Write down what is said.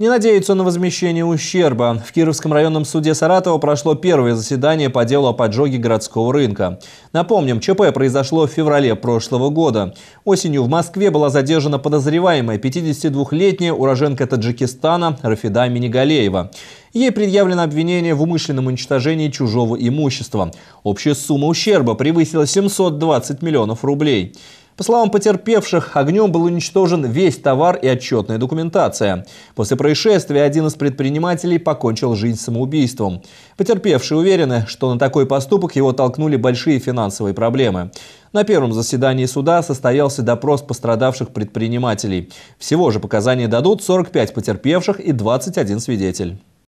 не надеются на возмещение ущерба. В Кировском районном суде Саратова прошло первое заседание по делу о поджоге городского рынка. Напомним, ЧП произошло в феврале прошлого года. Осенью в Москве была задержана подозреваемая 52-летняя уроженка Таджикистана Рафида Минигалеева. Ей предъявлено обвинение в умышленном уничтожении чужого имущества. Общая сумма ущерба превысила 720 миллионов рублей. По словам потерпевших, огнем был уничтожен весь товар и отчетная документация. После происшествия один из предпринимателей покончил жизнь самоубийством. Потерпевшие уверены, что на такой поступок его толкнули большие финансовые проблемы. На первом заседании суда состоялся допрос пострадавших предпринимателей. Всего же показания дадут 45 потерпевших и 21 свидетель.